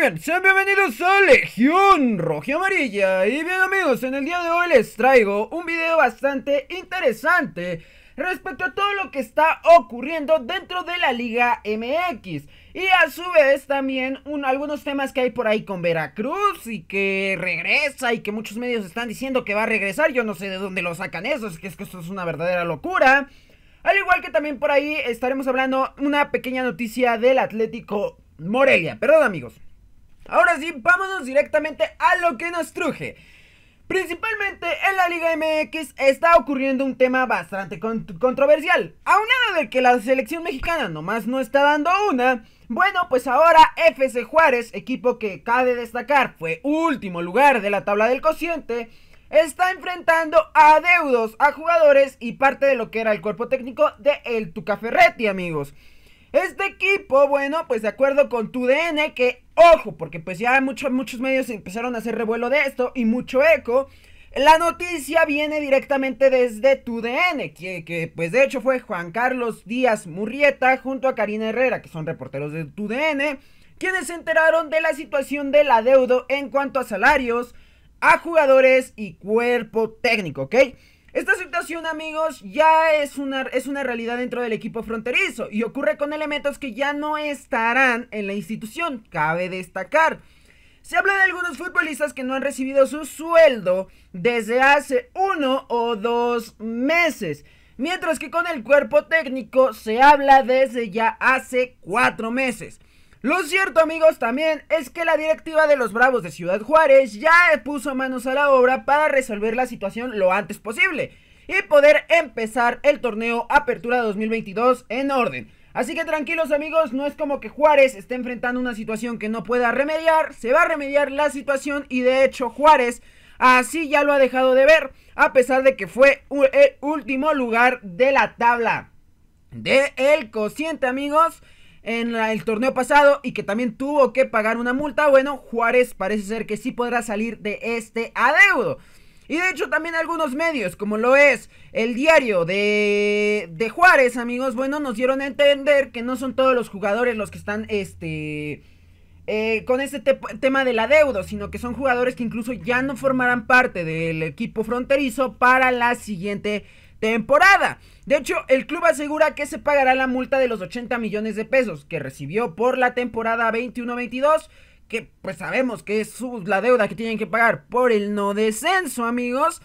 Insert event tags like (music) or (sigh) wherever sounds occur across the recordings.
bien, sean bienvenidos a Legión Roja Amarilla Y bien amigos, en el día de hoy les traigo un video bastante interesante Respecto a todo lo que está ocurriendo dentro de la Liga MX Y a su vez también algunos temas que hay por ahí con Veracruz Y que regresa y que muchos medios están diciendo que va a regresar Yo no sé de dónde lo sacan eso, que, es que esto es una verdadera locura al igual que también por ahí estaremos hablando una pequeña noticia del Atlético Morelia. Perdón amigos. Ahora sí, vámonos directamente a lo que nos truje. Principalmente en la Liga MX está ocurriendo un tema bastante controversial. Aunado de que la selección mexicana nomás no está dando una, bueno, pues ahora FC Juárez, equipo que cabe destacar fue último lugar de la tabla del cociente, está enfrentando a deudos a jugadores y parte de lo que era el cuerpo técnico de El Tuca Ferretti, amigos. Este equipo, bueno, pues de acuerdo con tu DN, que ojo, porque pues ya muchos muchos medios empezaron a hacer revuelo de esto y mucho eco. La noticia viene directamente desde TUDN, que, que pues de hecho fue Juan Carlos Díaz Murrieta junto a Karina Herrera, que son reporteros de TUDN, quienes se enteraron de la situación del adeudo en cuanto a salarios, a jugadores y cuerpo técnico, ¿ok? Esta situación, amigos, ya es una, es una realidad dentro del equipo fronterizo y ocurre con elementos que ya no estarán en la institución, cabe destacar. Se habla de algunos futbolistas que no han recibido su sueldo desde hace uno o dos meses, mientras que con el cuerpo técnico se habla desde ya hace cuatro meses. Lo cierto amigos también es que la directiva de los Bravos de Ciudad Juárez ya puso manos a la obra para resolver la situación lo antes posible y poder empezar el torneo Apertura 2022 en orden. Así que tranquilos amigos, no es como que Juárez esté enfrentando una situación que no pueda remediar, se va a remediar la situación y de hecho Juárez así ya lo ha dejado de ver, a pesar de que fue el último lugar de la tabla de el cociente amigos en el torneo pasado y que también tuvo que pagar una multa, bueno, Juárez parece ser que sí podrá salir de este adeudo. Y de hecho también algunos medios, como lo es el diario de, de Juárez, amigos, bueno, nos dieron a entender que no son todos los jugadores los que están, este... Eh, con este tema del adeudo, sino que son jugadores que incluso ya no formarán parte del equipo fronterizo para la siguiente temporada. De hecho, el club asegura que se pagará la multa de los 80 millones de pesos que recibió por la temporada 21-22, que pues sabemos que es la deuda que tienen que pagar por el no descenso, amigos.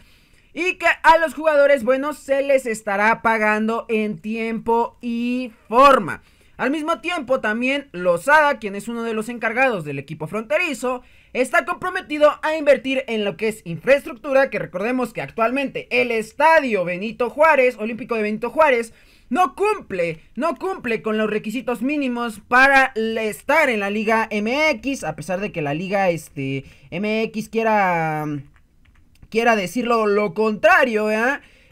Y que a los jugadores buenos se les estará pagando en tiempo y forma. Al mismo tiempo, también Lozada, quien es uno de los encargados del equipo fronterizo, está comprometido a invertir en lo que es infraestructura, que recordemos que actualmente el estadio Benito Juárez, Olímpico de Benito Juárez, no cumple, no cumple con los requisitos mínimos para estar en la Liga MX, a pesar de que la Liga este, MX quiera, quiera decirlo lo contrario,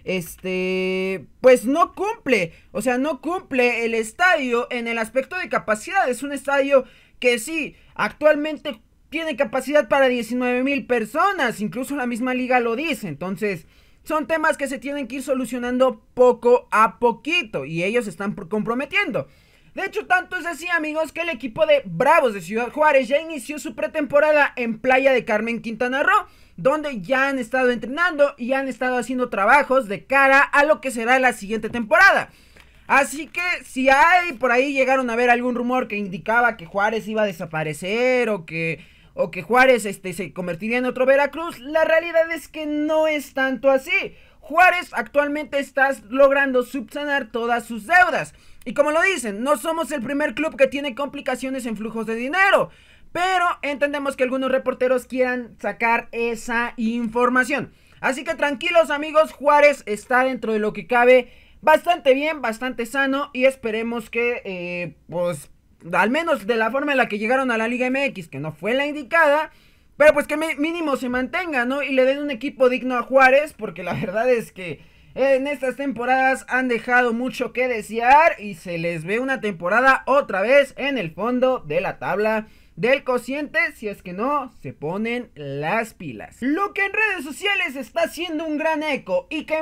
Este, pues no cumple, o sea, no cumple el estadio en el aspecto de capacidad, es un estadio que sí, actualmente tiene capacidad para 19 mil personas, incluso la misma liga lo dice, entonces son temas que se tienen que ir solucionando poco a poquito y ellos se están comprometiendo. De hecho, tanto es así, amigos, que el equipo de Bravos de Ciudad Juárez ya inició su pretemporada en Playa de Carmen Quintana Roo, donde ya han estado entrenando y han estado haciendo trabajos de cara a lo que será la siguiente temporada. Así que si hay por ahí llegaron a ver algún rumor que indicaba que Juárez iba a desaparecer o que o que Juárez este, se convertiría en otro Veracruz, la realidad es que no es tanto así. Juárez actualmente está logrando subsanar todas sus deudas. Y como lo dicen, no somos el primer club que tiene complicaciones en flujos de dinero. Pero entendemos que algunos reporteros quieran sacar esa información. Así que tranquilos amigos, Juárez está dentro de lo que cabe bastante bien, bastante sano y esperemos que eh, pues al menos de la forma en la que llegaron a la Liga MX, que no fue la indicada, pero pues que mínimo se mantenga, ¿no? Y le den un equipo digno a Juárez, porque la verdad es que en estas temporadas han dejado mucho que desear y se les ve una temporada otra vez en el fondo de la tabla del cociente si es que no se ponen las pilas. Lo que en redes sociales está haciendo un gran eco y que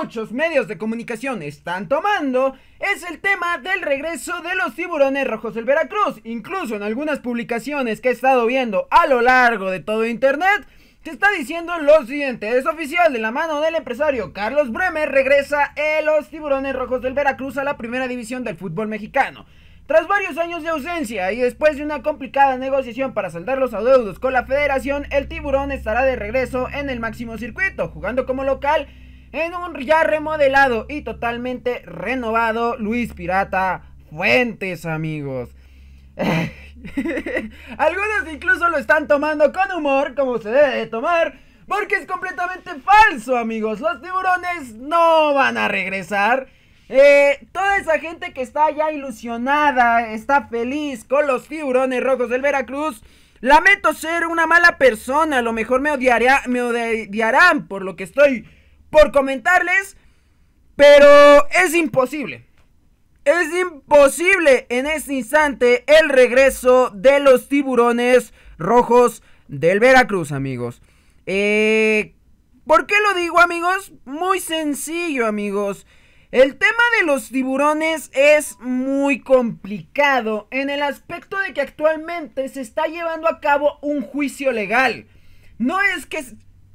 muchos medios de comunicación están tomando es el tema del regreso de los tiburones rojos del Veracruz. Incluso en algunas publicaciones que he estado viendo a lo largo de todo internet, se está diciendo lo siguiente, es oficial de la mano del empresario Carlos Bremer regresa en los tiburones rojos del Veracruz a la primera división del fútbol mexicano. Tras varios años de ausencia y después de una complicada negociación para saldar los adeudos con la federación, el tiburón estará de regreso en el máximo circuito, jugando como local en un ya remodelado y totalmente renovado Luis Pirata Fuentes, amigos. (laughs) Algunos incluso lo están tomando con humor, como se debe de tomar, porque es completamente falso, amigos. Los tiburones no van a regresar. Eh, toda esa gente que está ya ilusionada, está feliz con los tiburones rojos del Veracruz. Lamento ser una mala persona, a lo mejor me, me odiarán por lo que estoy por comentarles, pero es imposible. Es imposible en este instante el regreso de los tiburones rojos del Veracruz, amigos. Eh, ¿Por qué lo digo, amigos? Muy sencillo, amigos. El tema de los tiburones es muy complicado en el aspecto de que actualmente se está llevando a cabo un juicio legal. No es que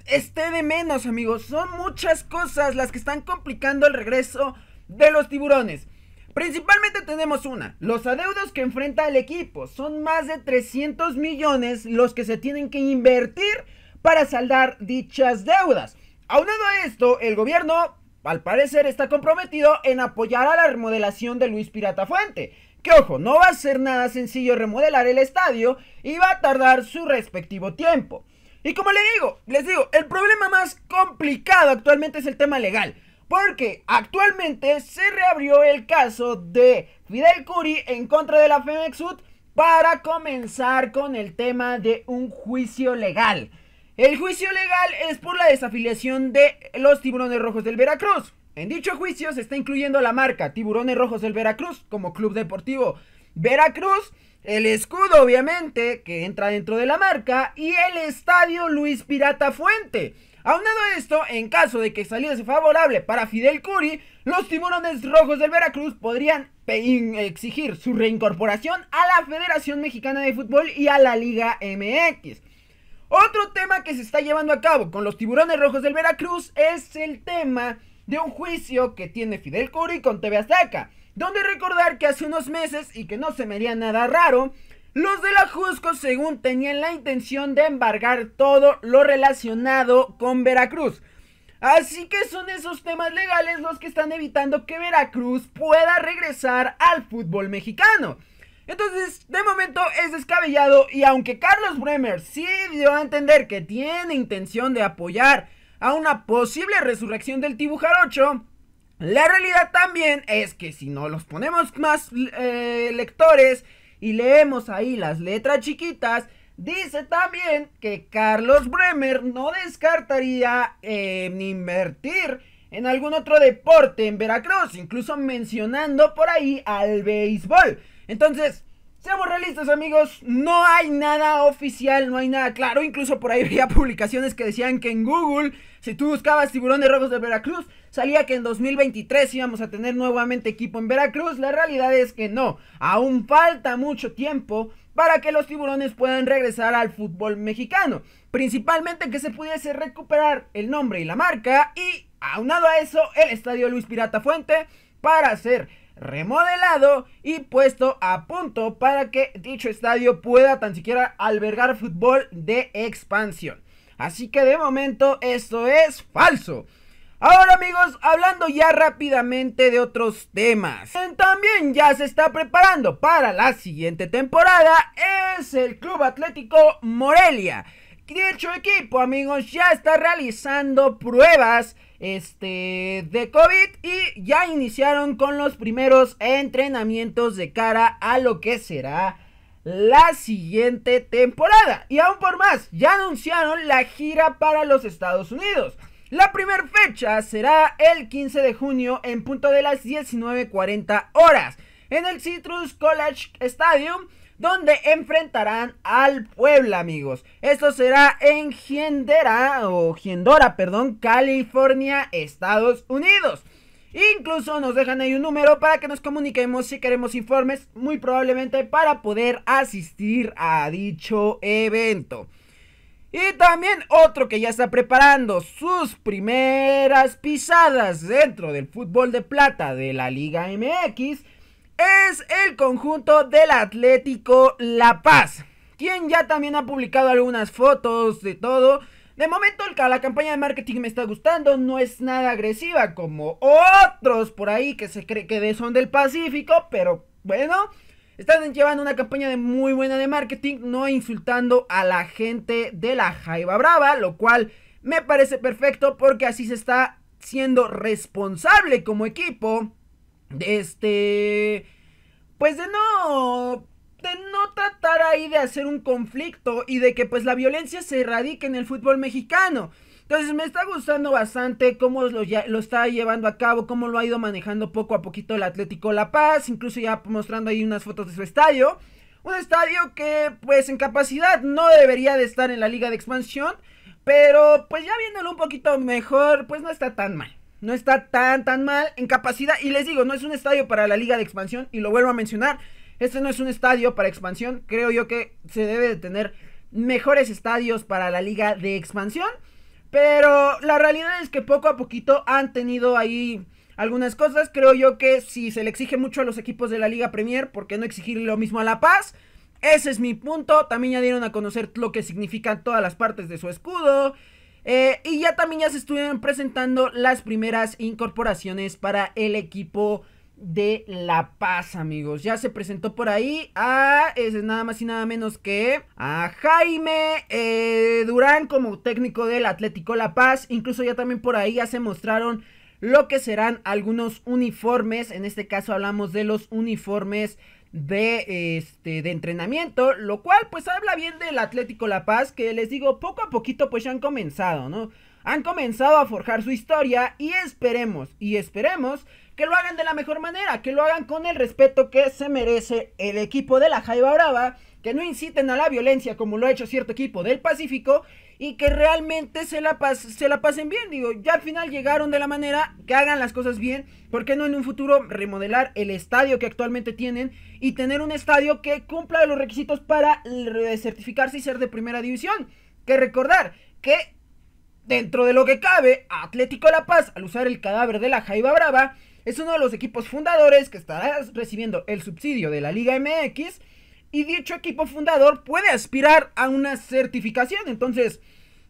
esté de menos, amigos, son muchas cosas las que están complicando el regreso de los tiburones. Principalmente tenemos una, los adeudos que enfrenta el equipo. Son más de 300 millones los que se tienen que invertir para saldar dichas deudas. Aunado a esto, el gobierno al parecer está comprometido en apoyar a la remodelación de Luis Pirata Fuente. Que ojo, no va a ser nada sencillo remodelar el estadio y va a tardar su respectivo tiempo. Y como le digo, les digo, el problema más complicado actualmente es el tema legal. Porque actualmente se reabrió el caso de Fidel Curi en contra de la Femexud para comenzar con el tema de un juicio legal. El juicio legal es por la desafiliación de los tiburones rojos del Veracruz. En dicho juicio se está incluyendo la marca Tiburones Rojos del Veracruz como club deportivo Veracruz, el escudo obviamente que entra dentro de la marca y el estadio Luis Pirata Fuente. Aunado a esto, en caso de que saliese favorable para Fidel Curi, los tiburones rojos del Veracruz podrían exigir su reincorporación a la Federación Mexicana de Fútbol y a la Liga MX. Otro tema que se está llevando a cabo con los tiburones rojos del Veracruz es el tema de un juicio que tiene Fidel Curi con TV Azteca, donde recordar que hace unos meses, y que no se me haría nada raro, los de la Jusco según tenían la intención de embargar todo lo relacionado con Veracruz. Así que son esos temas legales los que están evitando que Veracruz pueda regresar al fútbol mexicano. Entonces, de momento es descabellado y aunque Carlos Bremer sí dio a entender que tiene intención de apoyar a una posible resurrección del Tibu la realidad también es que si no los ponemos más eh, lectores y leemos ahí las letras chiquitas, dice también que Carlos Bremer no descartaría eh, invertir en algún otro deporte en Veracruz, incluso mencionando por ahí al béisbol. Entonces, seamos realistas amigos, no hay nada oficial, no hay nada claro. Incluso por ahí había (laughs) publicaciones que decían que en Google, si tú buscabas tiburones rojos de Veracruz, salía que en 2023 íbamos a tener nuevamente equipo en Veracruz. La realidad es que no, aún falta mucho tiempo para que los tiburones puedan regresar al fútbol mexicano. Principalmente que se pudiese recuperar el nombre y la marca y aunado a eso el estadio Luis Pirata Fuente para hacer remodelado y puesto a punto para que dicho estadio pueda tan siquiera albergar fútbol de expansión. Así que de momento esto es falso. Ahora amigos, hablando ya rápidamente de otros temas. También ya se está preparando para la siguiente temporada es el Club Atlético Morelia. Dicho equipo, amigos, ya está realizando pruebas este, de COVID y ya iniciaron con los primeros entrenamientos de cara a lo que será la siguiente temporada. Y aún por más, ya anunciaron la gira para los Estados Unidos. La primera fecha será el 15 de junio en punto de las 19.40 horas en el Citrus College Stadium donde enfrentarán al Puebla, amigos. Esto será en Gendera o Giendora, perdón, California, Estados Unidos. Incluso nos dejan ahí un número para que nos comuniquemos si queremos informes, muy probablemente para poder asistir a dicho evento. Y también otro que ya está preparando sus primeras pisadas dentro del fútbol de plata de la Liga MX es el conjunto del Atlético La Paz, quien ya también ha publicado algunas fotos de todo. De momento la campaña de marketing me está gustando, no es nada agresiva como otros por ahí que se cree que son del Pacífico, pero bueno, están llevando una campaña de muy buena de marketing, no insultando a la gente de la Jaiba Brava, lo cual me parece perfecto porque así se está siendo responsable como equipo este. Pues de no. De no tratar ahí de hacer un conflicto y de que pues la violencia se erradique en el fútbol mexicano. Entonces me está gustando bastante cómo lo, lo, está llevando a cabo, cómo lo ha ido manejando poco a poquito el Atlético La Paz, incluso ya mostrando ahí unas fotos de su estadio. Un estadio que pues en capacidad no debería de estar en la liga de expansión, pero pues ya viéndolo un poquito mejor, pues no está tan mal. No está tan, tan mal en capacidad. Y les digo, no es un estadio para la liga de expansión. Y lo vuelvo a mencionar. Este no es un estadio para expansión. Creo yo que se debe de tener mejores estadios para la liga de expansión. Pero la realidad es que poco a poquito han tenido ahí algunas cosas. Creo yo que si se le exige mucho a los equipos de la Liga Premier, ¿por qué no exigir lo mismo a La Paz? Ese es mi punto. También ya dieron a conocer lo que significan todas las partes de su escudo. Eh, y ya también ya se estuvieron presentando las primeras incorporaciones para el equipo de La Paz, amigos. Ya se presentó por ahí a, es nada más y nada menos que a Jaime eh, Durán como técnico del Atlético La Paz. Incluso ya también por ahí ya se mostraron lo que serán algunos uniformes, en este caso hablamos de los uniformes de, este, de entrenamiento, lo cual pues habla bien del Atlético La Paz, que les digo, poco a poquito pues ya han comenzado, ¿no? Han comenzado a forjar su historia y esperemos, y esperemos que lo hagan de la mejor manera, que lo hagan con el respeto que se merece el equipo de la Jaiba Brava, que no inciten a la violencia como lo ha hecho cierto equipo del Pacífico y que realmente se la, pasen bien. Digo, ya al final llegaron de la manera que hagan las cosas bien. ¿Por qué no en un futuro remodelar el estadio que actualmente tienen y tener un estadio que cumpla los requisitos para certificarse y ser de primera división? Que recordar que dentro de lo que cabe, Atlético La Paz, al usar el cadáver de la Jaiba Brava, es uno de los equipos fundadores que estará recibiendo el subsidio de la Liga MX y dicho equipo fundador puede aspirar a una certificación. Entonces,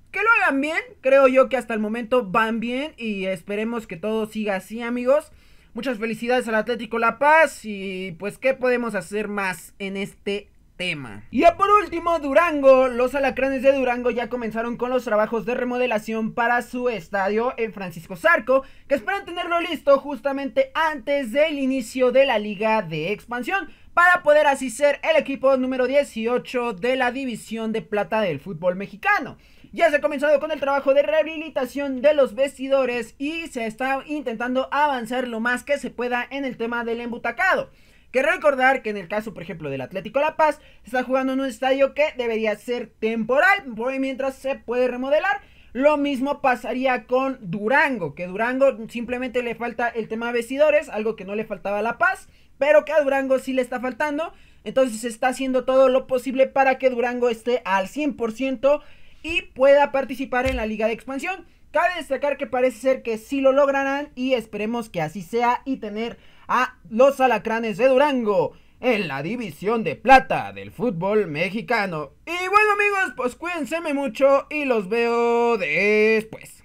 que lo hagan bien, creo yo que hasta el momento van bien y esperemos que todo siga así, amigos. Muchas felicidades al Atlético La Paz y pues qué podemos hacer más en este tema. Y ya por último, Durango. Los alacranes de Durango ya comenzaron con los trabajos de remodelación para su estadio en Francisco Zarco, que esperan tenerlo listo justamente antes del inicio de la liga de expansión para poder así ser el equipo número 18 de la división de plata del fútbol mexicano. Ya se ha comenzado con el trabajo de rehabilitación de los vestidores y se está intentando avanzar lo más que se pueda en el tema del embutacado. Que recordar que en el caso, por ejemplo, del Atlético La Paz, está jugando en un estadio que debería ser temporal, mientras se puede remodelar lo mismo pasaría con Durango, que Durango simplemente le falta el tema de vestidores, algo que no le faltaba a La Paz, pero que a Durango sí le está faltando. Entonces está haciendo todo lo posible para que Durango esté al 100% y pueda participar en la liga de expansión. Cabe destacar que parece ser que sí lo lograrán y esperemos que así sea y tener a los alacranes de Durango en la división de plata del fútbol mexicano. Y bueno amigos, pues cuídense mucho y los veo después.